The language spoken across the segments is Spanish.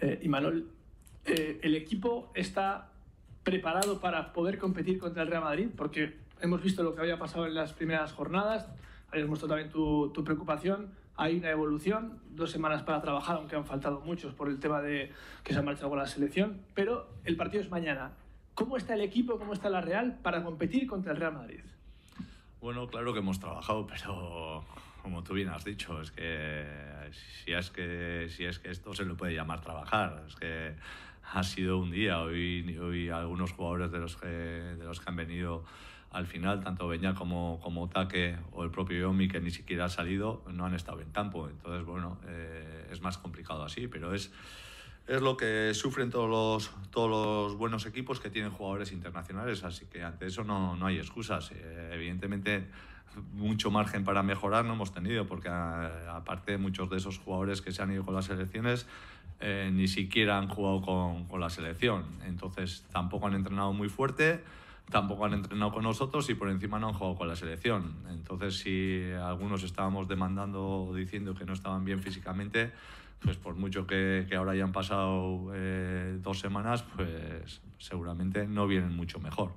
Eh, y Imanol, eh, ¿el equipo está preparado para poder competir contra el Real Madrid? Porque hemos visto lo que había pasado en las primeras jornadas, habías mostrado también tu, tu preocupación, hay una evolución, dos semanas para trabajar, aunque han faltado muchos por el tema de que se ha marchado con la selección, pero el partido es mañana. ¿Cómo está el equipo, cómo está la Real para competir contra el Real Madrid? Bueno, claro que hemos trabajado, pero como tú bien has dicho, es que si es que, si es que esto se lo puede llamar trabajar, es que ha sido un día, hoy, hoy algunos jugadores de los, que, de los que han venido al final, tanto Beña como, como o el propio Yomi, que ni siquiera ha salido, no han estado en campo, entonces bueno, eh, es más complicado así, pero es es lo que sufren todos los, todos los buenos equipos que tienen jugadores internacionales, así que ante eso no, hay excusas. Eh, evidentemente, mucho margen para mejorar no hemos tenido, porque ah, aparte muchos de esos jugadores que se han ido con las selecciones eh, ni siquiera han jugado con, con la selección, entonces tampoco han entrenado muy fuerte tampoco han entrenado con nosotros y por encima no han jugado con la selección. Entonces, si algunos estábamos demandando o diciendo que no estaban bien físicamente, pues por mucho que, que ahora hayan pasado eh, dos semanas, pues seguramente no vienen mucho mejor.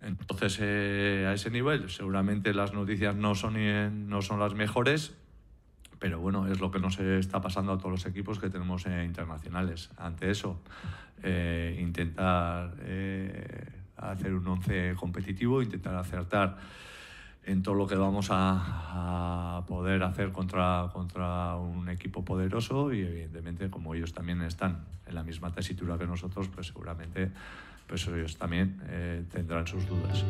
Entonces, eh, a ese nivel, seguramente las noticias no son, no son las mejores, pero bueno, es lo que nos está pasando a todos los equipos que tenemos eh, internacionales. Ante eso, intentar hacer un 11 competitivo, intentar acertar en todo lo que vamos a, poder hacer contra, contra un equipo poderoso y evidentemente como ellos también están en la misma tesitura que nosotros, pues seguramente pues ellos también eh, tendrán sus dudas.